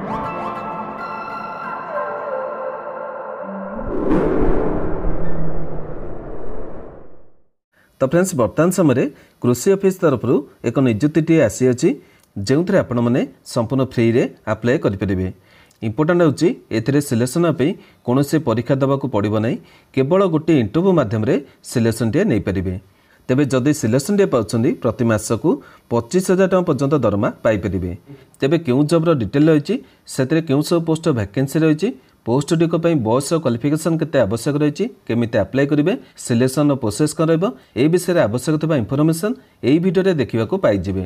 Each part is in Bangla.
ତ ଫ୍ରେଣ୍ଡସ୍ ବର୍ତ୍ତମାନ ସମୟରେ କୃଷି ଅଫିସ୍ ତରଫରୁ ଏକ ନିଯୁକ୍ତିଟିଏ ଆସିଅଛି ଯେଉଁଥିରେ ଆପଣମାନେ ସମ୍ପୂର୍ଣ୍ଣ ଫ୍ରିରେ ଆପ୍ଲାଏ କରିପାରିବେ ଇମ୍ପୋର୍ଟାଣ୍ଟ ହେଉଛି ଏଥିରେ ସିଲେକ୍ସନ୍ ହେବା ପାଇଁ କୌଣସି ପରୀକ୍ଷା ଦେବାକୁ ପଡ଼ିବ ନାହିଁ କେବଳ ଗୋଟିଏ ଇଣ୍ଟରଭ୍ୟୁ ମାଧ୍ୟମରେ ସିଲେକ୍ସନ୍ଟିଏ ନେଇପାରିବେ ତେବେ ଯଦି ସିଲେକ୍ସନ୍ ଡେ ପାଉଛନ୍ତି ପ୍ରତି ମାସକୁ ପଚିଶ ହଜାର ଟଙ୍କା ପର୍ଯ୍ୟନ୍ତ ଦରମା ପାଇପାରିବେ ତେବେ କେଉଁ ଜବ୍ର ଡିଟେଲ୍ ରହିଛି ସେଥିରେ କେଉଁ ସବୁ ପୋଷ୍ଟ ଭ୍ୟାକେନ୍ସି ରହିଛି ପୋଷ୍ଟଗୁଡ଼ିକ ପାଇଁ ବୟସ କ୍ୱାଲିଫିକେସନ୍ କେତେ ଆବଶ୍ୟକ ରହିଛି କେମିତି ଆପ୍ଲାଏ କରିବେ ସିଲେକ୍ସନ୍ର ପ୍ରୋସେସ୍ କ'ଣ ରହିବ ଏ ବିଷୟରେ ଆବଶ୍ୟକ ଥିବା ଇନ୍ଫର୍ମେସନ୍ ଏହି ଭିଡ଼ିଓରେ ଦେଖିବାକୁ ପାଇଯିବେ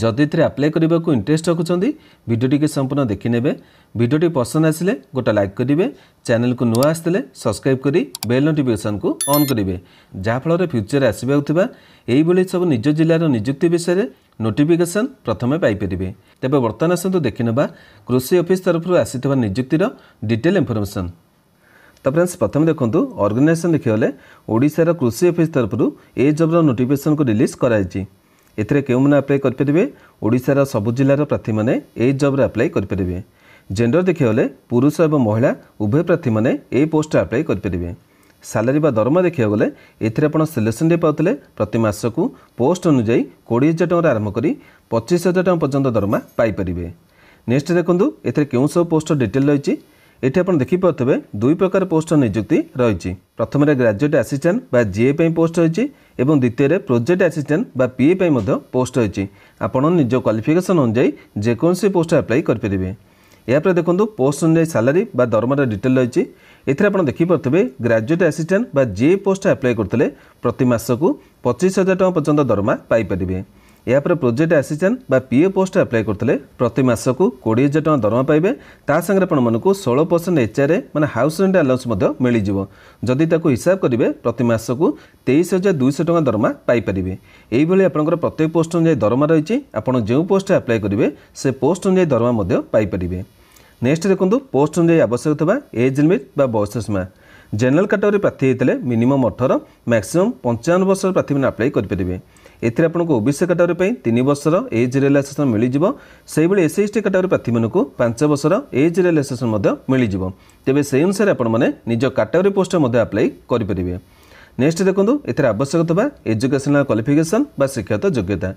ଯଦି ଏଥିରେ ଆପ୍ଲାଏ କରିବାକୁ ଇଣ୍ଟରେଷ୍ଟ ରଖୁଛନ୍ତି ଭିଡ଼ିଓଟିକୁ ସମ୍ପୂର୍ଣ୍ଣ ଦେଖିନେବେ ଭିଡ଼ିଓଟି ପସନ୍ଦ ଆସିଲେ ଗୋଟେ ଲାଇକ୍ କରିବେ ଚ୍ୟାନେଲକୁ ନୂଆ ଆସିଥିଲେ ସବସ୍କ୍ରାଇବ୍ କରି ବେଲ୍ ନୋଟିଫିକେସନ୍କୁ ଅନ୍ କରିବେ ଯାହାଫଳରେ ଫ୍ୟୁଚର୍ରେ ଆସିବାକୁ ଥିବା ଏହିଭଳି ସବୁ ନିଜ ଜିଲ୍ଲାର ନିଯୁକ୍ତି ବିଷୟରେ ନୋଟିଫିକେସନ୍ ପ୍ରଥମେ ପାଇପାରିବେ ତେବେ ବର୍ତ୍ତମାନ ଆସନ୍ତୁ ଦେଖିନେବା କୃଷି ଅଫିସ୍ ତରଫରୁ ଆସିଥିବା ନିଯୁକ୍ତିର ଡିଟେଲ୍ ଇନଫର୍ମେସନ୍ ତ ଫ୍ରେଣ୍ଡସ୍ ପ୍ରଥମେ ଦେଖନ୍ତୁ ଅର୍ଗାନାଇଜେସନ୍ ଦେଖିବା ହେଲେ ଓଡ଼ିଶାର କୃଷି ଅଫିସ୍ ତରଫରୁ ଏ ଜବ୍ର ନୋଟିଫିକେସନ୍କୁ ରିଲିଜ୍ କରାଯାଇଛି ଏଥିରେ କେଉଁମାନେ ଆପ୍ଲାଏ କରିପାରିବେ ଓଡ଼ିଶାର ସବୁ ଜିଲ୍ଲାର ପ୍ରାର୍ଥୀମାନେ ଏହି ଜବ୍ରେ ଆପ୍ଲାଏ କରିପାରିବେ ଜେଣ୍ଡର ଦେଖିବାକୁ ଗଲେ ପୁରୁଷ ଏବଂ ମହିଳା ଉଭୟ ପ୍ରାର୍ଥୀମାନେ ଏହି ପୋଷ୍ଟରେ ଆପ୍ଲାଏ କରିପାରିବେ ସାଲାରୀ ବା ଦରମା ଦେଖିବାକୁ ଗଲେ ଏଥିରେ ଆପଣ ସିଲେକ୍ସନ୍ ଡେ ପାଉଥିଲେ ପ୍ରତି ମାସକୁ ପୋଷ୍ଟ ଅନୁଯାୟୀ କୋଡ଼ିଏ ହଜାର ଟଙ୍କାରୁ ଆରମ୍ଭ କରି ପଚିଶ ହଜାର ଟଙ୍କା ପର୍ଯ୍ୟନ୍ତ ଦରମା ପାଇପାରିବେ ନେକ୍ସଟ ଦେଖନ୍ତୁ ଏଥିରେ କେଉଁ ସବୁ ପୋଷ୍ଟର ଡିଟେଲ୍ ରହିଛି ଏଠି ଆପଣ ଦେଖିପାରୁଥିବେ ଦୁଇ ପ୍ରକାର ପୋଷ୍ଟର ନିଯୁକ୍ତି ରହିଛି ପ୍ରଥମରେ ଗ୍ରାଜୁଏଟ୍ ଆସିଷ୍ଟାଣ୍ଟ ବା ଜିଏ ପାଇଁ ପୋଷ୍ଟ ରହିଛି ଏବଂ ଦ୍ୱିତୀୟରେ ପ୍ରୋଜେକ୍ଟ ଆସିଷ୍ଟାଣ୍ଟ ବା ପିଏ ପାଇଁ ମଧ୍ୟ ପୋଷ୍ଟ ରହିଛି ଆପଣ ନିଜ କ୍ୱାଲିଫିକେସନ୍ ଅନୁଯାୟୀ ଯେକୌଣସି ପୋଷ୍ଟ ଆପ୍ଲାଏ କରିପାରିବେ ଏହାପରେ ଦେଖନ୍ତୁ ପୋଷ୍ଟ ଅନୁଯାୟୀ ସାଲାରୀ ବା ଦରମାର ଡିଟେଲ୍ ରହିଛି ଏଥିରେ ଆପଣ ଦେଖିପାରୁଥିବେ ଗ୍ରାଜୁଏଟ୍ ଆସିଷ୍ଟାଣ୍ଟ ବା ଜିଏ ପୋଷ୍ଟ ଆପ୍ଲାଏ କରୁଥିଲେ ପ୍ରତି ମାସକୁ ପଚିଶ ହଜାର ଟଙ୍କା ପର୍ଯ୍ୟନ୍ତ ଦରମା ପାଇପାରିବେ ଏହାପରେ ପ୍ରୋଜେକ୍ଟ ଆସିଷ୍ଟାଣ୍ଟ ବା ପିଏ ପୋଷ୍ଟ ଆପ୍ଲାଏ କରୁଥିଲେ ପ୍ରତି ମାସକୁ କୋଡ଼ିଏ ହଜାର ଟଙ୍କା ଦରମା ପାଇବେ ତା ସାଙ୍ଗରେ ଆପଣମାନଙ୍କୁ ଷୋହଳ ପରସେଣ୍ଟ ଏଚ୍ଆର୍ଏ ମାନେ ହାଉସ୍ ରେଣ୍ଟ ଆଲାଉନ୍ସ ମଧ୍ୟ ମିଳିଯିବ ଯଦି ତାକୁ ହିସାବ କରିବେ ପ୍ରତି ମାସକୁ ତେଇଶ ହଜାର ଦୁଇଶହ ଟଙ୍କା ଦରମା ପାଇପାରିବେ ଏହିଭଳି ଆପଣଙ୍କର ପ୍ରତ୍ୟେକ ପୋଷ୍ଟ ଅନୁଯାୟୀ ଦରମା ରହିଛି ଆପଣ ଯେଉଁ ପୋଷ୍ଟରେ ଆପ୍ଲାଏ କରିବେ ସେ ପୋଷ୍ଟ ଅନୁଯାୟୀ ଦରମା ମଧ୍ୟ ପାଇପାରିବେ ନେକ୍ସଟ ଦେଖନ୍ତୁ ପୋଷ୍ଟ ଅନୁଯାୟୀ ଆବଶ୍ୟକ ଥିବା ଏଜ୍ ଲିମିଟ୍ ବା ବୟସ ସୀମା ଜେନେରାଲ କାଟେଗୋରୀ ପ୍ରାର୍ଥୀ ହୋଇଥିଲେ ମିନିମମ୍ ଅଠର ମ୍ୟାକ୍ସିମମ୍ ପଞ୍ଚାବନ ବର୍ଷର ପ୍ରାର୍ଥୀମାନେ ଆପ୍ଲାଏ କରିପାରିବେ ଏଥିରେ ଆପଣଙ୍କୁ ଓବିସି କାଟାଗୋରୀ ପାଇଁ ତିନି ବର୍ଷର ଏଜ୍ ରିଲାକ୍ସେସନ୍ ମିଳିଯିବ ସେହିଭଳି ଏସ୍ ଏସ୍ ଟି କାଟାଗୋରୀ ପ୍ରାର୍ଥୀମାନଙ୍କୁ ପାଞ୍ଚ ବର୍ଷର ଏଜ୍ ରିଲାକ୍ସେସନ୍ ମଧ୍ୟ ମିଳିଯିବ ତେବେ ସେହି ଅନୁସାରେ ଆପଣମାନେ ନିଜ କାଟାଗୋରୀ ପୋଷ୍ଟରେ ମଧ୍ୟ ଆପ୍ଲାଏ କରିପାରିବେ ନେକ୍ସଟ ଦେଖନ୍ତୁ ଏଥିରେ ଆବଶ୍ୟକ ଥିବା ଏଜୁକେସନାଲ କ୍ୱାଲିଫିକେସନ୍ ବା ଶିକ୍ଷାଗତ ଯୋଗ୍ୟତା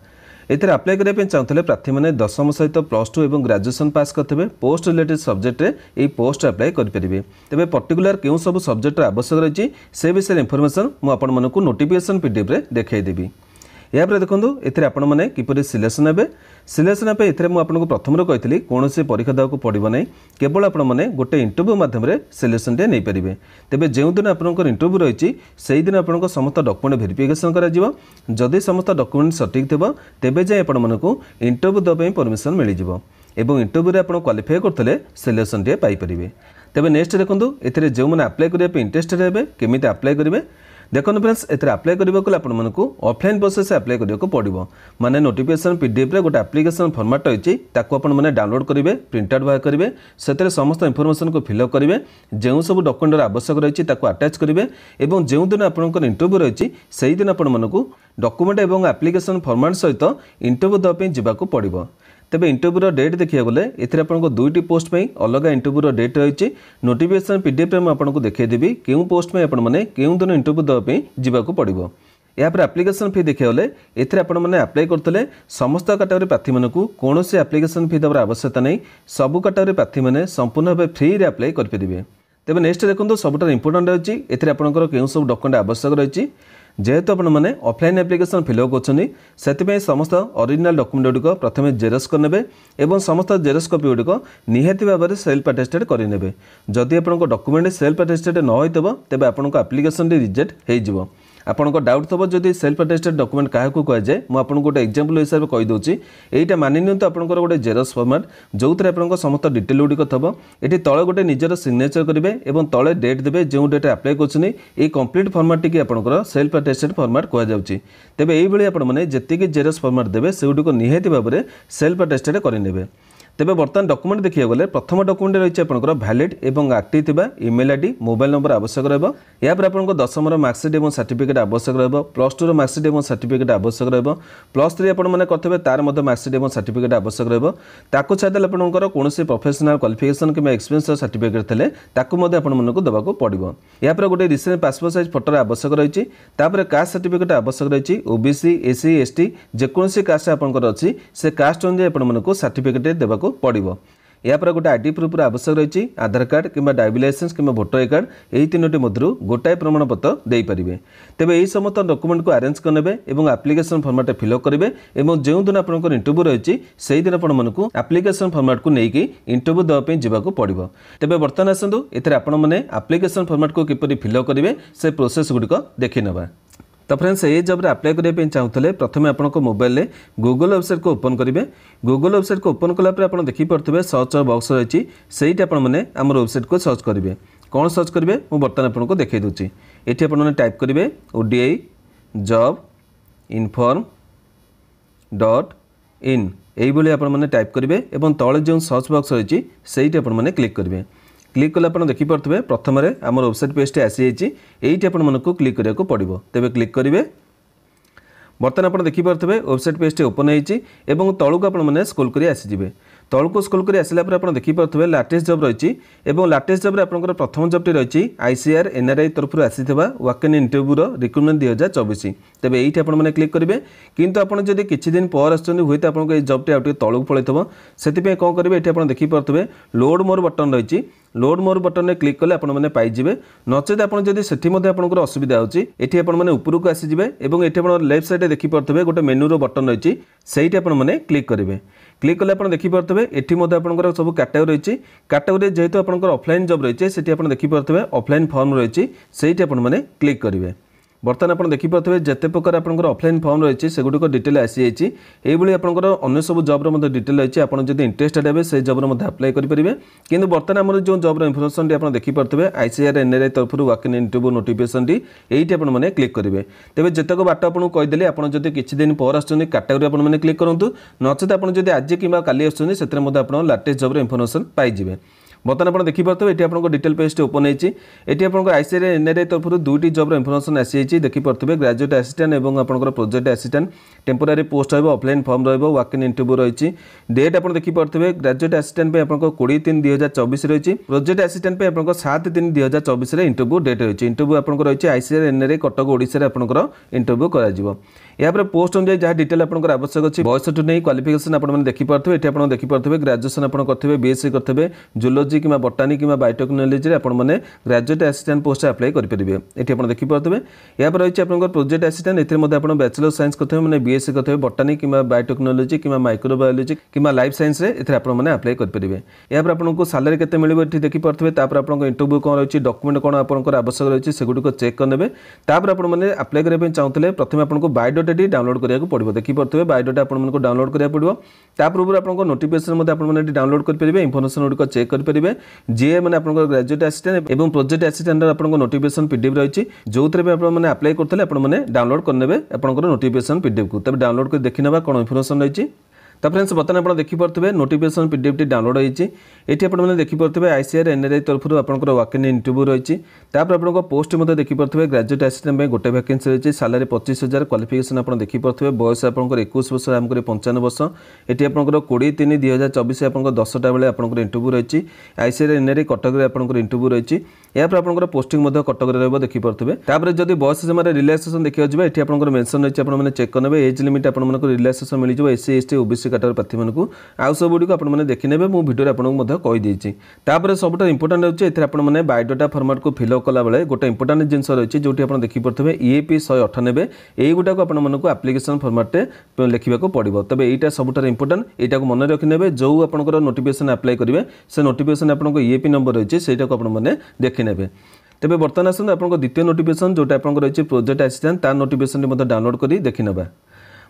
ଏଥିରେ ଆପ୍ଲାଏ କରିବା ପାଇଁ ଚାହୁଁଥିଲେ ପ୍ରାର୍ଥୀମାନେ ଦଶମ ସହିତ ପ୍ଲସ୍ ଟୁ ଏବଂ ଗ୍ରାଜୁଏସନ୍ ପାସ୍ କରିଥିବେ ପୋଷ୍ଟ ରିଲେଟେଡ୍ ସବଜେକ୍ଟରେ ଏହି ପୋଷ୍ଟ ଆପ୍ଲାଏ କରିପାରିବେ ତେବେ ପର୍ଟିକୁଲାର କେଉଁ ସବୁ ସବଜେକ୍ଟର ଆବଶ୍ୟକ ରହିଛି ସେ ବିଷୟରେ ଇନଫର୍ମେସନ୍ ମୁଁ ଆପଣମାନଙ୍କୁ ନୋଟିଫିକେସନ୍ ପିଡ଼ିଏଫ୍ରେ ଦେଖାଇଦେବି ଏହାପରେ ଦେଖନ୍ତୁ ଏଥିରେ ଆପଣମାନେ କିପରି ସିଲେକ୍ସନ୍ ହେବେ ସିଲେକ୍ସନ୍ ହେବା ପାଇଁ ଏଥିରେ ମୁଁ ଆପଣଙ୍କୁ ପ୍ରଥମରୁ କହିଥିଲି କୌଣସି ପରୀକ୍ଷା ଦେବାକୁ ପଡ଼ିବ ନାହିଁ କେବଳ ଆପଣମାନେ ଗୋଟେ ଇଣ୍ଟରଭ୍ୟୁ ମାଧ୍ୟମରେ ସିଲେକ୍ସନ୍ଟିଏ ନେଇପାରିବେ ତେବେ ଯେଉଁଦିନ ଆପଣଙ୍କର ଇଣ୍ଟରଭ୍ୟୁ ରହିଛି ସେହିଦିନ ଆପଣଙ୍କ ସମସ୍ତ ଡକୁମେଣ୍ଟ ଭେରିଫିକେସନ୍ କରାଯିବ ଯଦି ସମସ୍ତ ଡକୁମେଣ୍ଟ ସଠିକ୍ ଥିବ ତେବେ ଯାଇ ଆପଣମାନଙ୍କୁ ଇଣ୍ଟରଭ୍ୟୁ ଦେବା ପାଇଁ ପରମିସନ୍ ମିଳିଯିବ ଏବଂ ଇଣ୍ଟରଭ୍ୟୁରେ ଆପଣ আপনার କରୁଥିଲେ ସିଲେକ୍ସନ୍ଟିଏ ପାଇପାରିବେ ତେବେ তবে ଦେଖନ୍ତୁ ଏଥିରେ ଯେଉଁମାନେ ଆପ୍ଲାଏ କରିବା ପାଇଁ ইন্টারেস্টেড ହେବେ କେମିତି ଆପ୍ଲାଏ କରିବେ ଦେଖନ୍ତୁ ଫ୍ରେଣ୍ଡସ୍ ଏଥିରେ ଆପ୍ଲାଏ କରିବାକୁ ହେଲେ ଆପଣମାନଙ୍କୁ ଅଫ୍ଲାଇନ୍ ପ୍ରୋସେସ୍ ଆପ୍ଲାଏ କରିବାକୁ ପଡ଼ିବ ମାନେ ନୋଟିଫିକେସନ୍ ପିଡିଏଫ୍ରେ ଗୋଟେ ଆପ୍ଲିକେସନ୍ ଫର୍ମାଟ୍ ରହିଛି ତାକୁ ଆପଣମାନେ ଡାଉନଲୋଡ଼୍ କରିବେ ପ୍ରିଣ୍ଟ ଆଉଟ୍ ବାହାର କରିବେ ସେଥିରେ ସମସ୍ତ ଇନଫର୍ମେସନ୍କୁ ଫିଲ୍ଅପ୍ କରିବେ ଯେଉଁ ସବୁ ଡକ୍ୟୁମେଣ୍ଟର ଆବଶ୍ୟକ ରହିଛି ତାକୁ ଆଟାଚ୍ କରିବେ ଏବଂ ଯେଉଁଦିନ ଆପଣଙ୍କର ଇଣ୍ଟରଭ୍ୟୁ ରହିଛି ସେହିଦିନ ଆପଣମାନଙ୍କୁ ଡକ୍ୟୁମେଣ୍ଟ ଏବଂ ଆପ୍ଲିକେସନ୍ ଫର୍ମାଟ୍ ସହିତ ଇଣ୍ଟରଭ୍ୟୁ ଦେବା ପାଇଁ ଯିବାକୁ ପଡ଼ିବ ତେବେ ଇଣ୍ଟରଭ୍ୟୁର ଡେଟ୍ ଦେଖିବାକୁ ଗଲେ ଏଥିରେ ଆପଣଙ୍କ ଦୁଇଟି ପୋଷ୍ଟ ପାଇଁ ଅଲଗା ଇଣ୍ଟରଭ୍ୟୁର ଡେଟ୍ ରହିଛି ନୋଟିଫିକେସନ୍ ପିଡ଼ିଏଫ୍ରେ ମୁଁ ଆପଣଙ୍କୁ ଦେଖାଇଦେବି କେଉଁ ପୋଷ୍ଟ ପାଇଁ ଆପଣମାନେ କେଉଁ ଦିନ ଇଣ୍ଟରଭ୍ୟୁ ଦେବା ପାଇଁ ଯିବାକୁ ପଡ଼ିବ ଏହାପରେ ଆପ୍ଲିକେସନ୍ ଫି ଦେଖିବାକୁ ଗଲେ ଏଥିରେ ଆପଣମାନେ ଆପ୍ଲାଏ କରୁଥିଲେ ସମସ୍ତ କାଟାଗୋରୀ ପ୍ରାର୍ଥୀମାନଙ୍କୁ କୌଣସି ଆପ୍ଲିକେସନ୍ ଫି ଦେବାର ଆବଶ୍ୟକତା ନାହିଁ ସବୁ କାଟାଗୋରୀ ପ୍ରାର୍ଥୀମାନେ ସମ୍ପୂର୍ଣ୍ଣ ଭାବେ ଫ୍ରିରେ ଆପ୍ଲାଏ କରିପାରିବେ ତେବେ ନେକ୍ସଟ ଦେଖନ୍ତୁ ସବୁଠାରୁ ଇମ୍ପୋର୍ଟାଣ୍ଟ ରହିଛି ଏଥିରେ ଆପଣଙ୍କର କେଉଁ ସବୁ ଡକୁମେଣ୍ଟ ଆବଶ୍ୟକ ରହିଛି যেহেতু আপনার অফলাইন আপ্লিকেশন ফিল আপ করছেন সেই সমস্ত অরিজিনাল ডকুমেন্ট গুড় প্রথমে জেরক্স করে নেবে এবং সমস্ত জেরক্স কপি গুড় নিহতি ভাবে সেলফ আটেস্টেড করে নেবে যদি আপনার ডকুমেন্ট সেলফ আটেস্টেড নহয়ে তবে আপনার আপ্লিকেশনটি রিজেক্ট হয়ে যাব ଆପଣଙ୍କ ଡାଉଟ୍ ଥିବ ଯଦି ସେଲ୍ଫ ଆଟେଷ୍ଟେଡ୍ ଡକୁମେଣ୍ଟ କାହାକୁ କୁହାଯାଏ ମୁଁ ଆପଣଙ୍କୁ ଗୋଟେ ଏକ୍ଜାମ୍ପଲ୍ ହିସାବରେ କହିଦେଉଛି ଏଇଟା ମାନି ନିଅନ୍ତୁ ଆପଣଙ୍କର ଗୋଟେ ଜେରକ୍ସ ଫର୍ମାଟ୍ ଯେଉଁଥିରେ ଆପଣଙ୍କ ସମସ୍ତ ଡିଟେଲ୍ ଗୁଡ଼ିକ ଥିବ ଏଠି ତଳେ ଗୋଟେ ନିଜର ସିଗ୍ନେଚର୍ କରିବେ ଏବଂ ତଳେ ଡେଟ୍ ଦେବେ ଯେଉଁ ଡେଟ୍ ଆପ୍ଲାଏ କରୁଛନ୍ତି ଏଇ କମ୍ପ୍ଲିଟ୍ ଫର୍ମାଟ୍ଟିକି ଆପଣଙ୍କର ସେଲ୍ଫ ଆଟେଷ୍ଟେଡ୍ ଫର୍ମାଟ୍ କୁହାଯାଉଛି ତେବେ ଏଇଭଳି ଆପଣମାନେ ଯେତିକି ଜେରକ୍ସ ଫର୍ମାଟ୍ ଦେବେ ସେଗୁଡ଼ିକ ନିହାତି ଭାବରେ ସେଲ୍ଫ ଆଟେଷ୍ଟେଡ୍ କରିନେବେ তেবে বর্তমান ডকুমেন্ট দেখা গেলে প্রথম ডকুমেন্ট রয়েছে আপনার ভ্যালিড এবং আক্টিভ থাকা ইমেল আইডি মোবাইল নম্বর আবশ্যক রহব এরপরে আপনার দশমর মার্কসিট এবং সার্টিফিকেট আবশ্যক রহব প্লস টুর মার্কসিট এবং সার্টিফিকেট আবশ্যক রহব প্লস থ্রি আপনার করতে তার মধ্যে মার্কসিট এবং সার্টিফিকেট আবশ্যক রহব তাকে ছাড়িদেলে আপনার কৌশি প্রফেসনাল କ୍ୱାଲିଫିକେସନ୍ କିମ୍ବା ଏକ୍ସପିରିଏନ୍ସର ସାର୍ଟିଫିକେଟ୍ ଥିଲେ ତାକୁ ମଧ୍ୟ ଆପଣମାନଙ୍କୁ ଦେବାକୁ ପଡ଼ିବ ଏହାପରେ ଗୋଟେ ରିସେଣ୍ଟ ପାସପୋର୍ଟ ସାଇଜ୍ ଫଟୋର ଆବଶ୍ୟକ ରହିଛି ତାପରେ କାଷ୍ଟ ସାର୍ଟିଫିକେଟ୍ ଆବଶ୍ୟକ ରହିଛି ଓବିସି ଏସ୍ସି ଏସ୍ଟି ଯେକୌଣସି କାଷ୍ଟ ଆପଣଙ୍କର ଅଛି ସେ କାଷ୍ଟ ଅନୁଯାୟୀ ଆପଣମାନଙ୍କୁ ସାର୍ଟିଫିକେଟ୍ ଦେବାକୁ ଆପଣଙ୍କୁ ପଡ଼ିବ ଏହାପରେ ଗୋଟେ ଆଇ ଡି ପ୍ରୁଫ୍ର ଆବଶ୍ୟକ ରହିଛି ଆଧାର କାର୍ଡ଼ କିମ୍ବା ଡ୍ରାଇଭିଂ ଲାଇସେନ୍ସ କିମ୍ବା ଭୋଟର ଆଇ କାର୍ଡ଼ ଏହି ତିନୋଟି ମଧ୍ୟରୁ ଗୋଟାଏ ପ୍ରମାଣପତ୍ର ଦେଇପାରିବେ ତେବେ ଏହି ସମସ୍ତ ଡକ୍ୟୁମେଣ୍ଟକୁ ଆରେଞ୍ଜ କରିନେବେ ଏବଂ ଆପ୍ଲିକେସନ୍ ଫର୍ମାଟ୍ ଫିଲ୍ଅପ୍ କରିବେ ଏବଂ ଯେଉଁଦିନ ଆପଣଙ୍କର ଇଣ୍ଟରଭ୍ୟୁ ରହିଛି ସେହିଦିନ ଆପଣମାନଙ୍କୁ ଆପ୍ଲିକେସନ୍ ଫର୍ମାଟ୍କୁ ନେଇକି ଇଣ୍ଟରଭ୍ୟୁ ଦେବା ପାଇଁ ଯିବାକୁ ପଡ଼ିବ ତେବେ ବର୍ତ୍ତମାନ ଆସନ୍ତୁ ଏଥିରେ ଆପଣମାନେ ଆପ୍ଲିକେସନ୍ ଫର୍ମାଟ୍କୁ କିପରି ଫିଲ୍ଅପ୍ କରିବେ ସେ ପ୍ରୋସେସ୍ଗୁଡ଼ିକ ଦେଖିନେବା ତ ଫ୍ରେଣ୍ଡସ୍ ଏହି ଜବ୍ରେ ଆପ୍ଲାଏ କରିବା ପାଇଁ ଚାହୁଁଥିଲେ ପ୍ରଥମେ ଆପଣଙ୍କ ମୋବାଇଲରେ ଗୁଗଲ ୱେବସାଇଟ୍କୁ ଓପନ୍ କରିବେ ଗୁଗଲ ୱେବସାଇଟ୍କୁ ଓପନ୍ କଲା ପରେ ଆପଣ ଦେଖିପାରୁଥିବେ ସର୍ଚ୍ଚ ବକ୍ସ ରହିଛି ସେଇଠି ଆପଣମାନେ ଆମର ୱେବସାଇଟ୍କୁ ସର୍ଚ୍ଚ କରିବେ କ'ଣ ସର୍ଚ୍ଚ କରିବେ ମୁଁ ବର୍ତ୍ତମାନ ଆପଣଙ୍କୁ ଦେଖାଇ ଦେଉଛି ଏଠି ଆପଣମାନେ ଟାଇପ୍ କରିବେ O D I job inform dot in এইভাবে আপনার টাইপ করবে এবং তলে যে সর্চ বক্স রয়েছে সেইটি আপনার ক্লিক করবে କ୍ଲିକ୍ କଲେ ଆପଣ ଦେଖିପାରୁଥିବେ ପ୍ରଥମରେ ଆମର ୱେବସାଇଟ୍ ପେଜ୍ଟି ଆସିଯାଇଛି ଏଇଠି ଆପଣମାନଙ୍କୁ କ୍ଲିକ୍ କରିବାକୁ ପଡ଼ିବ ତେବେ କ୍ଲିକ୍ କରିବେ ବର୍ତ୍ତମାନ ଆପଣ ଦେଖିପାରୁଥିବେ ୱେବସାଇଟ୍ ପେଜ୍ଟି ଓପନ୍ ହୋଇଛି ଏବଂ ତଳକୁ ଆପଣମାନେ ସ୍କୁଲ୍ କରି ଆସିଯିବେ তলক স্কুল করে আসলে আপনার দেখি পড়ে লাটেস্ট জব রয়েছে এবং লাটেস্ট জব্রে আপনার প্রথম জবটি রয়েছে আইসিআর এনআরআই তরফর আসি ওয়াকেন ইন্টরভ্যুর রিক্রুটমেন্ট দুই হাজার চবিশ তবে এইটি আপনার ক্লিক করবে কিন্তু আপনার যদি কিছুদিন পর আসছেন হয়ে আপনার এই জবটি আপনি তলক পড়ে থাকবে সেপে কম করবে এটি আপনার দেখি পড়ে লোড মোর বটন রয়েছে লোড মোর বটনে ক্লিক কলে আপনার পাইবে নচেত আপনার যদি সেটি আপনার অসুবিধা হচ্ছে এটি আপনার উপরক আসবে এবং এটি আপনার লেফট সাইডে দেখি পড়ে মেনুর বটন রয়েছে সেইটি আপনার ক্লিক করবে କ୍ଲିକ୍ କଲେ ଆପଣ ଦେଖିପାରୁଥିବେ ଏଠି ମଧ୍ୟ ଆପଣଙ୍କର ସବୁ କାଟାଗୋରି ରହିଛି କାଟାଗୋରି ଯେହେତୁ ଆପଣଙ୍କର ଅଫଲାଇନ୍ ଜବ୍ ରହିଛି ସେଠି ଆପଣ ଦେଖିପାରୁଥିବେ ଅଫଲାଇନ୍ ଫର୍ମ ରହିଛି ସେଇଠି ଆପଣମାନେ କ୍ଲିକ୍ କରିବେ ବର୍ତ୍ତମାନ ଆପଣ ଦେଖିପାରୁଥିବେ ଯେତେ ପ୍ରକାର ଆପଣଙ୍କର ଅଫଲାଇନ୍ ଫର୍ମ ରହିଛି ସେଗୁଡ଼ିକ ଡିଟେଲ୍ ଆସିଯାଇଛି ଏଇଭଳି ଆପଣଙ୍କର ଅନ୍ୟ ସବୁ ଜବ୍ର ମଧ୍ୟ ଡିଟେଲ୍ ରହିଛି ଆପଣ ଯଦି ଇଣ୍ଟରେଷ୍ଟେଡ୍ ହେବେ ସେଇ ଜବ୍ର ମଧ୍ୟ ଆପ୍ଲାଏ କରିପାରିବେ କିନ୍ତୁ ବର୍ତ୍ତମାନ ଆମର ଯେଉଁ ଜବ୍ର ଇନଫର୍ମେସନ୍ଟି ଆପଣ ଦେଖିପାରୁଥିବେ ଆଇସିଆର୍ ଏନ୍ଆର୍ଆଇ ତରଫରୁ ୱାକ୍ ଇନ୍ ଇଣ୍ଟରଭ୍ୟୁ ନୋଟିଫିକେସନ୍ଟି ଏଇଠି ଆପଣମାନେ କ୍ଲିକ୍ କରିବେ ତେବେ ଯେତେକ ବାଟ ଆପଣଙ୍କୁ କହିଦେଲି ଆପଣ ଯଦି କିଛି ଦିନ ପରେ ଆସୁଛନ୍ତି କାଟାଗୋରୀ ଆପଣମାନେ କ୍ଲିକ୍ କରନ୍ତୁ ନଚେତ୍ ଆପଣ ଯଦି ଆଜି କିମ୍ବା କାଲି ଆସୁଛନ୍ତି ସେଥିରେ ମଧ୍ୟ ଆପଣ ଲାଟେଷ୍ଟ ଜବ୍ର ଇନଫର୍ମେସନ୍ ପାଇଯିବେ ବର୍ତ୍ତମାନ ଆପଣ ଦେଖିପାରୁଥିବେ ଏଠି ଆପଣଙ୍କ ଡିଟେଲ୍ ପେଜ୍ଟି ଓପନ୍ ହେଇଛି ଏଠି ଆପଣଙ୍କର ଆଇସିଆଇ ଏନ୍ଆର୍ଆଇ ତରଫରୁ ଦୁଇଟି ଜବ୍ର ଇନଫର୍ମେସନ୍ ଆସିଯାଇଛି ଦେଖିପାରୁଥିବେ ଗ୍ରାଜୁଏଟ୍ ଆସିଷ୍ଟାଣ୍ଟ ଏବଂ ଆପଣଙ୍କର ପ୍ରୋଜେକ୍ଟ ଆସିଷ୍ଟାଣ୍ଟ ଟେମ୍ପୋରାରୀ ପୋଷ୍ଟ ରହିବ ଅଫ୍ଲାଇନ୍ ଫର୍ମ ରହିବ ୱାକ୍ ଇନ୍ ଇଣ୍ଟରଭ୍ୟୁ ରହିଛି ଡେଟ୍ ଆପଣ ଦେଖିପାରୁଥିବେ ଗ୍ରାଜୁଏଟ୍ ଆସିଷ୍ଟାଣ୍ଟ ପାଇଁ ଆପଣଙ୍କ କୋଡ଼ିଏ ତିନି ଦୁଇ ହଜାର ଚବିଶ ରହିଛି ପ୍ରୋଜେକ୍ଟ ଆସିଷ୍ଟାଣ୍ଟ ପାଇଁ ଆପଣଙ୍କ ସାତ ତିନି ଦୁଇ ହଜାର ଚବିଶରେ ଇଣ୍ଟରଭ୍ୟୁ ଡେଟ୍ ରହିଛି ଇଣ୍ଟରଭ୍ୟୁ ଆପଣଙ୍କର ରହିଛି ଆଇସିଆଇ ଏନ୍ଆର୍ଆଇ କଟକ ଓଡ଼ିଶାରେ ଆପଣଙ୍କର ଇଣ୍ଟରଭ୍ୟୁ କରାଯିବ ଏହାପରେ ପୋଷ୍ଟ ଅନୁଯାୟୀ ଯାହା ଡିଟେଲ ଆପଣଙ୍କର ଆବଶ୍ୟକ ଅଛି ବୟସଠୁ ନେଇ କ୍ୱାଲିଫିକେସନ୍ ଆପଣମାନେ ଦେଖିପାରୁଥିବେ ଏଠି ଆପଣ ଦେଖିପାରୁଥିବେ ଗ୍ରାଜୁଏସନ୍ ଆପଣ କରିଥିବେ ବିଏସ୍ସି କରିଥିବେ ଜୁଲୋଜି କିମ୍ବା ବଟାନି କିମ୍ବା ବାୟୋଟେକ୍ନୋଲୋଜିରେ ଆପଣମାନେ ଗ୍ରାଜୁଏଟ୍ ଆସିଷ୍ଟାଣ୍ଟ ପୋଷ୍ଟ ଆପ୍ଲାଏ କରିପାରିବେ ଏଠି ଆପଣ ଦେଖିପାରୁଥିବେ ଏହାପରେ ରହିଛି ଆପଣଙ୍କର ପ୍ରୋଜେକ୍ଟ ଆସିଷ୍ଟାଣ୍ଟ ଏଥିରେ ମଧ୍ୟ ଆପଣ ବ୍ୟାଚଲର ସାଇନ୍ସ କରିଥିବେ ମାନେ ବିଏସ୍ସି କରିଥିବେ ବଟାନି କିମ୍ବା ବାୟୋଟେକ୍ନୋଲୋଜି କିମ୍ବା ମାଇକ୍ରୋବାୟୋଲୋଜି କିମ୍ବା ଲାଇଫ୍ ସାଇନ୍ସରେ ଏଥିରେ ଆପଣମାନେ ଆପ୍ଲାଏ କରିପାରିବେ ଏହାପରେ ଆପଣଙ୍କୁ ସାଲାରୀ କେତେ ମିଳିବ ଏଠି ଦେଖିପାରୁଥିବେ ତାପରେ ଆପଣଙ୍କ ଇଣ୍ଟରଭ୍ୟୁ କ'ଣ ରହିଛି ଡକୁମେଣ୍ଟ କ'ଣ ଆପଣଙ୍କର ଆବଶ୍ୟକ ରହିଛି ସେଗୁଡ଼ିକ ଚେକ୍ କରିନେବେ ତାପରେ ଆପଣମାନେ ଆପ୍ଲାଏ କରିବା ପାଇଁ ଚାହୁଁଥିଲେ ପ୍ରଥମେ ଆପଣଙ୍କୁ ବାୟୋ ভিডিওটা ডাউনলোড করা পড়ব দেখিপারে বায়োডাটা আপনার ডাউনলোড করা পড়ব তা পূর্ব আপনার নোটিফিকেসন আপনার এটি ডাউনলোড করে ইনফরমেশন গুড়ি চেক করে যে মানে আপনার গ্রাজুয়েট আসিষ্টাট এবং প্রোজেক্ট আসিষ্টাটর আপনার নোটিফিকেসন পিডিএফ রয়েছে যেতে আপনার আপ্লাই করলে আপনার ডাউনলোড করে নেবে আপনার নোটিফিকেসন পিডিএফ কু তবে ডাউনলোড করে দেখি নেবা কোণ ইনফরমেশন রয়েছে তো ফ্রেন্ডস বর্তমানে আপনার দেখিপারে নোটিফিকেসন পিডিএফটি ডাউনলোড হয়েছে এটি আপনার দেখিপারে আইসিআর এনআরআই তরফর আপনার ওয়াকেন্ড ইন্টরভ্যু রয়েছে তাপরে আপনার পোস্ট দেখিপারে গ্রাজুয়েট আসিষ্টান্ট গোটে ভ্যাকেন্সি রয়েছে স্যালারি পঁচিশ হাজার কোয়ালিফিকেসন আপনার দেখিপারে বয়স আপনার একুশ বর্ষ আমি পঞ্চান্ন বর্ষ এটি আপনার কোড়ি তিন দুই হাজার চবিশ আপনার দশটা বেড়ে আপনার ইন্টরভ্যু রয়েছে আইসিআর এনআরআই কটকরে আপনার ইন্টরভ্যু রয়েছে ଏହାପରେ ଆପଣଙ୍କର ପୋଷ୍ଟିଂ ମଧ୍ୟ କଟକରେ ରହିବ ଦେଖିପାରୁଥିବେ ତାପରେ ଯଦି ବୟସ ସୀମାରେ ରିଲାକ୍ସେସନ୍ ଦେଖିବାକୁ ଯିବେ ଏଠି ଆପଣଙ୍କର ମେନ୍ସନ୍ ରହିଛି ଆପଣମାନେ ଚେକ୍ କରିନେବେ ଏଜ୍ ଲିମିଟ୍ ଆପଣମାନଙ୍କୁ ରିଲାକ୍ସେସନ୍ ମିଳିଯିବ ଏସ୍ସି ଏସ୍ ଏସ୍ଟି ଓବିସି କାଟର ପ୍ରାର୍ଥୀମାନଙ୍କୁ ଆଉ ସବୁଗୁଡ଼ିକୁ ଆପଣମାନେ ଦେଖିନେବେ ମୁଁ ଭିଡ଼ିଓରେ ଆପଣଙ୍କୁ ମଧ୍ୟ କହିଦେଇଛି ତାପରେ ସବୁଠାରୁ ଇମ୍ପୋର୍ଟାଣ୍ଟ ହେଉଛି ଏଥିରେ ଆପଣମାନେ ବାୟୋଡାଟା ଫର୍ମାଟ୍କୁ ଫିଲ୍ଅପ୍ କଲାବେଳେ ଗୋଟେ ଇମ୍ପୋର୍ଟାଣ୍ଟ ଜିନିଷ ରହିଛି ଯେଉଁଠି ଆପଣ ଦେଖିପାରୁଥିବେ ଇଏପି ଶହେ ଅଠାନବେ ଏଇଗୁଡ଼ାକୁ ଆପଣମାନଙ୍କୁ ଆପ୍ଲିକେସନ୍ ଫର୍ମାଟ୍ରେ ଲେଖିବାକୁ ପଡ଼ିବ ତେବେ ଏଇଟା ସବୁଠାରୁ ଇମ୍ପୋର୍ଟାଣ୍ଟ ଏଇଟାକୁ ମନେ ରଖିନେବେ ଯେଉଁ ଆପଣଙ୍କର ନୋଟିଫିକେସନ୍ ଆପ୍ଲାଏ କରିବେ ସେ ନୋଟିଫିକେସନ୍ ଆପଣଙ୍କ ଇଏପି ନମ୍ବର ରହିଛି ସେଇଟାକୁ ଆପଣମାନେ ଦେଖିନେବେ ନେବେ ତେବେ ବର୍ତ୍ତମାନ ଆସନ୍ତୁ ଆପଣଙ୍କ ଦ୍ୱିତୀୟ ନୋଟିଫିକେସନ୍ ଯେଉଁଟା ଆପଣଙ୍କର ରହିଛି ପ୍ରୋଜେକ୍ଟ ଆସିଷ୍ଟାଣ୍ଟ ତା ନୋଟିଫିକେସନ୍ଟି ମଧ୍ୟ ଡାଉନଲୋଡ଼ କରି ଦେଖିନେବା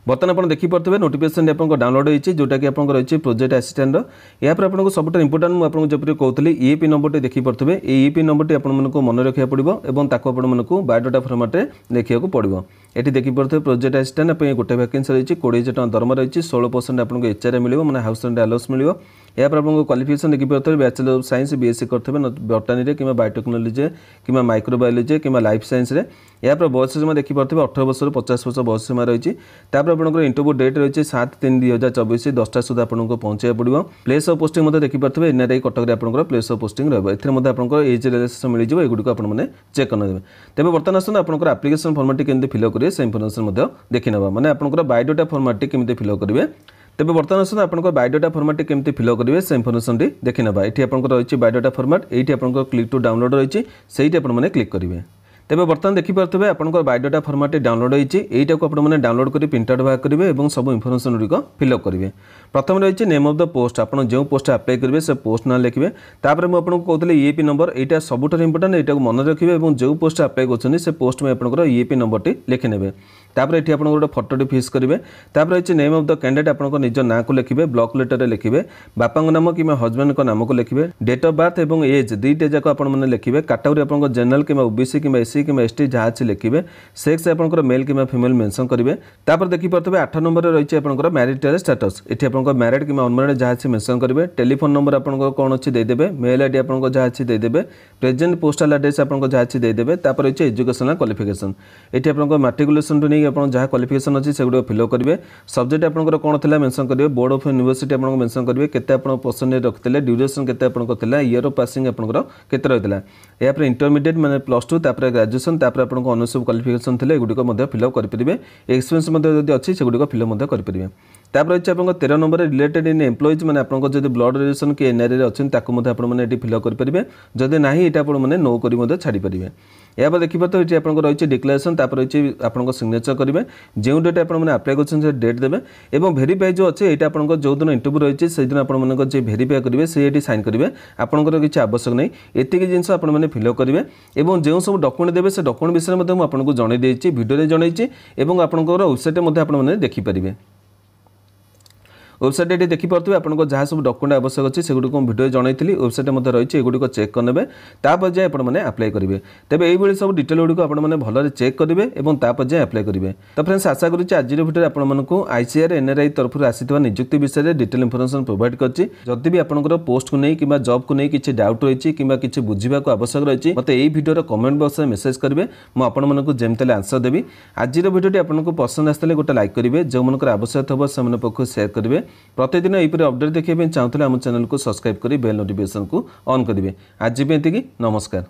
ବର୍ତ୍ତମାନ ଆପଣ ଦେଖିପାରୁଥିବେ ନୋଟିଫିକେସନ୍ଟି ଆପଣଙ୍କ ଡାଉନଲୋଡ଼ ହୋଇଛି ଯେଉଁଟାକି ଆପଣଙ୍କ ରହିଛି ପ୍ରୋଜେକ୍ଟ ଆସିଷ୍ଟାଣ୍ଟର ଏହାପରେ ଆପଣଙ୍କୁ ସବୁଠାରୁ ଇମ୍ପୋର୍ଟାଣ୍ଟ ମୁଁ ଆପଣଙ୍କୁ ଯେପରି କହୁଥିଲି ଇ ପି ନମ୍ବରଟି ଦେଖିପାରୁଥିବେ ଏଇ ଇ ପି ନମ୍ବରଟି ଆପଣମାନଙ୍କୁ ମନେ ରଖିବାକୁ ପଡ଼ିବ ଏବଂ ତାକୁ ଆପଣମାନଙ୍କୁ ବାୟୋଡାଟା ଫର୍ମାଟ୍ରେ ଲେଖିବାକୁ ପଡ଼ିବ ଏଠି ଦେଖିପାରୁଥିବେ ପ୍ରୋଜେକ୍ଟ ଆସିଷ୍ଟାଣ୍ଟ ପାଇଁ ଗୋଟେ ଭ୍ୟାକେନ୍ସି ରହିଛି କୋଡ଼ିଏ ହଜାର ଟଙ୍କା ଦରମା ରହିଛି ଷୋହଳ ପରସେଣ୍ଟ ଆପଣଙ୍କୁ ଏଚ୍ଆର୍ଏ ମିଳିବ ମାନେ ହାଉସ୍ ରେଣ୍ଟ ଆଲୋସ୍ ମିଳିବ ଏହାପରେ ଆପଣଙ୍କୁ କ୍ୱାଲିଫିକେସନ୍ ଦେଖିପାରୁଥିବେ ବ୍ୟାଚଲର ଅଫ୍ ସାଇନ୍ସ ବିଏସ୍ସି କରିଥିବେ ବଟାନୀରେ କିମ୍ବା ବାୟୋଟେକ୍ନୋଲୋଜିରେ କିମ୍ବା ମାଇକ୍ରୋବାୟୋଲୋଜି କିମ୍ବା ଲାଇଫ୍ ସାଇନ୍ସରେ ଏହାପରେ ବୟସ ସୀମା ଦେଖିପାରୁଥିବେ ଅଠର ବର୍ଷରୁ ପଚାଶ ବର୍ଷ ବୟସ ସୀମା ରହିଛି ତାପରେ ଆପଣଙ୍କର ଇଣ୍ଟରଭ୍ୟୁ ଡେଟ୍ ରହିଛି ସାତ ତିନି ଦୁଇ ହଜାର ଚବିଶ ଦଶଟା ସୁଦ୍ଧା ଆପଣଙ୍କୁ ପହଞ୍ଚାଇବାକୁ ପଡ଼ିବ ପ୍ଲେସ୍ ଅଫ୍ ପୋଷ୍ଟିଂ ମଧ୍ୟ ଦେଖିପାରୁଥିବେ ଏନ୍ଆର୍ଆଇ କଟକରେ ଆପଣଙ୍କର ପ୍ଲେସ୍ ଅଫ୍ ପୋଷ୍ଟିଂ ରହିବ ଏଥିରେ ମଧ୍ୟ ଆପଣଙ୍କର ଏଜ୍ ରିଲାକ୍ସେସନ୍ ମିଳିଯିବ ଏଗୁଡ଼ିକୁ ଆପଣମାନେ ଚେକ୍ କରିନେବେ ତେବେ ବର୍ତ୍ତମାନ ଆସନ୍ତୁ ଆପଣଙ୍କର ଆପ୍ଲିକେସନ୍ ଫର୍ମାଟ୍ଟି କେମିତି ଫିଲ୍ଅପ୍ କରିବେ ସେ ଇନଫର୍ମେସନ୍ ମଧ୍ୟ ଦେଖିନେବା ମାନେ ଆପଣଙ୍କର ବାୟୋଡେଟା ଫର୍ମାଟ୍ଟି କେମିତି ଫିଲ୍ଅପ୍ କରିବେ তবে বর্তমান আসুন আপনার বায়োডাটা ফর্মাট কেমি ফিল করবে সে ইনফরমেশন টি দেখে নেওয়া এটি আপনার রয়েছে বায়োডাটা ফর্মাট এইটি আপনার ক্লিক টু ডাউনলোড রয়েছে সেইটি আপনার ক্লিক করবে ତେବେ ବର୍ତ୍ତମାନ ଦେଖିପାରୁଥିବେ ଆପଣଙ୍କର ବାୟୋଡାଟା ଫର୍ମାଟ୍ରେ ଡାଉନଲୋଡ୍ ହୋଇଛି ଏଇଟାକୁ ଆପଣମାନେ ଡାଉନଲୋଡ୍ କରି ପ୍ରିଣ୍ଟଆଉଟ୍ ବାହାର କରିବେ ଏବଂ ସବୁ ଇନଫର୍ମେସନ୍ ଗୁଡ଼ିକ ଫିଲ୍ଅପ୍ କରିବେ ପ୍ରଥମେ ରହିଛି ନେମ୍ ଅଫ୍ ଦ ପୋଷ୍ଟ ଆପଣ ଯେଉଁ ପୋଷ୍ଟ ଆପ୍ଲାଏ କରିବେ ସେ ପୋଷ୍ଟ ନାଁ ଲେଖିବେ ତାପରେ ମୁଁ ଆପଣଙ୍କୁ କହୁଥିଲି ଇଏପି ନମ୍ବର ଏଇଟା ସବୁଠାରୁ ଇମ୍ପୋର୍ଟାଣ୍ଟ ଏଇଟାକୁ ମନେ ରଖିବେ ଏବଂ ଯେଉଁ ପୋଷ୍ଟ ଆପ୍ଲାଏ କରୁଛନ୍ତି ସେ ପୋଷ୍ଟ ପାଇଁ ଆପଣଙ୍କର ଇଏପି ନମ୍ବରଟି ଲେଖିନେବେ ତାପରେ ଏଠି ଆପଣ ଗୋଟେ ଫଟୋଟି ଫିକ୍ସ କରିବେ ତାପରେ ରହିଛି ନେମ୍ ଅଫ୍ ଦ କ୍ୟାଣ୍ଡିଡେଟ୍ ଆପଣଙ୍କ ନିଜ ନାଁକୁ ଲେଖିବେ ବ୍ଲକ୍ ଲେଟର୍ରେ ଲେଖିବେ ବାପାଙ୍କ ନାମ କିମ୍ବା ହଜବେଣ୍ଡଙ୍କ ନାମକୁ ଲେଖିବେ ଡେଟ୍ ଅଫ୍ ବାର୍ଥ ଏବଂ ଏଜ୍ ଦୁଇଟା ଯାକ ଆପଣମାନେ ଲେଖିବେ କାଟାଗୋରୀ ଆପଣଙ୍କ ଜେନେରାଲ୍ କିମ୍ବା ଓବିସି କିମ୍ବା ଏସ୍ एससी कि एसटी जहाँ अच्छी लिखे सेक्स आप मेल कि फिमेल मेनसन करेंगे तापर देखिपे आठ नंबर रही आपंकर म्यारिटाल स्टाटस ये आप म्यारिड कि अनम्यारिड जहाँ अच्छी मेनसन करेंगे टेलीफोन नंबर आप कौन अच्छी देदेवे मेल आई डी आपको जहाँ अच्छी देदेवे प्रेजेंट पोस्टाल आड्रेस आप जहाँ अच्छी देदेवे तापर रही एजुकेशनल क्वालिफिकेसन ये आपको माट्रिकुलेसन टू नहीं जहाँ क्वालिफिकेसन अच्छी सेगुड़ा फिलअप करेंगे सब्जेक्ट आप कौन था मेनसन करेंगे बोर्ड अफ यूनिवर्सी आपको मेनसन करेंगे केते आप परसेंटेज रखिले ड्यूरेसन के आपंकर इयर अफ आपके आपंकर केते रही इंटरमीडिएट मैंने प्लस टू तापर ᱡᱚᱥᱚᱱ ᱛᱟપર ᱟᱯᱱᱠᱚ ᱟᱱᱩᱥᱩᱵ ᱠᱚᱞᱤᱯᱷᱤᱠᱮᱥᱚᱱ ᱛᱤᱞᱮ ᱜᱩᱰᱤ ᱠᱚ ᱢᱚᱫᱷᱭᱟ ᱯᱷᱤᱞᱚᱯ ᱠᱟᱨᱤᱯᱤᱨᱤᱵᱮ ᱮᱠᱥᱯᱤᱨᱤᱮᱱᱥ ᱢᱚᱫᱷᱭᱟ ᱡᱚᱫᱤ ᱟᱪᱷᱤ ᱥᱮ ᱜᱩᱰᱤ ᱠᱚ ᱯᱷᱤᱞᱚᱢ ᱢᱚᱫᱷᱭᱟ ᱠᱟᱨᱤᱯᱤᱨᱤᱵᱮ তাপরে হচ্ছে আপনার তের নম্বর রিলেটেড ইন এমপ্লয়িজ মানে আপনার যদি ব্লড রিলেশন কি এনআরআই অনেক তাকে আপনার এটি ফিল আপ করে যদি না এটা আপনার মানে নো করে মধ্যে ছাড়ি পারে এবার দেখি তো এটি আপনার রয়েছে ডিক্লারেসন তাপরে রয়েছে আপনার সিগনেচর করবে যে ডেট আপনার আপ্লাই করছেন সে ডেট দেবে এবং ভেরিফাই যে অছে এটা আপনার যেদিন ইন্টারভিউ রয়েছে সেই দিন আপনার যে ভেরিফাই করবে সে এটি সাইন করবে আপনার কিছু আবশ্যক নেই এতিকি জিনিস আপনার ফিল আপ করবে এবং যে সব ডকুমেন্ট দেবে সে ডকুমেন্ট বিষয়ে আপনার জনাই দিয়েছি ভিডিওরে জনাইছি এবং আপনার ওয়েবসাইটে আপনার দেখিপারে ওয়েবসাইটে এটি দেখিপারে আপনার যা সব ডকুমেন্ট আবশ্যক আছে সেগুলি মু ভিডিও জনাইলি ওয়েবসাইটে মধ্যে রয়েছে এগুলি চেক করে তাপরে যাই আপনার আপ্লাই করবে তবে এইভাবে সব ডিটেল গুড়ি আপনার ভালরে চেক করবে এবং তাপরে যাই আপ্লাই করবে তো ফ্রেন্ডস আশা করছি আজির ভিডিওরে আপনার আইসিআর এনআরআই তরফর আসিথিবা নিযুক্তি বিষয়ে ডিটেল ইনফরমেশন প্রোভাইড করছি যদি বি আপনার পোস্টকু নেই কিংবা জবকু নেই কিছু ডাউট রয়েছে কিংবা কিছু বুঝবাকে আবশ্যক রয়েছে মতো এই ভিডিওর কমেন্ট বক্সরে মেসেজ করবে মু আপনার যেমি তাহলে আনসর দেবি আজির ভিডিওটি আপনার পসন্দ আসলে গোটে লাইক করবে যে আবশ্যক থাকবে সে পক্ষ সেয়ার করবে ପ୍ରତିଦିନ ଏହିପରି ଅପଡେଟ୍ ଦେଖିବା ପାଇଁ ଚାହୁଁଥିଲେ ଆମ ଚ୍ୟାନେଲକୁ ସବସ୍କ୍ରାଇବ୍ କରି ବେଲ୍ ନୋଟିଫିକେସନ୍କୁ ଅନ୍ କରିବେ ଆଜି ପାଇଁ ଏତିକି ନମସ୍କାର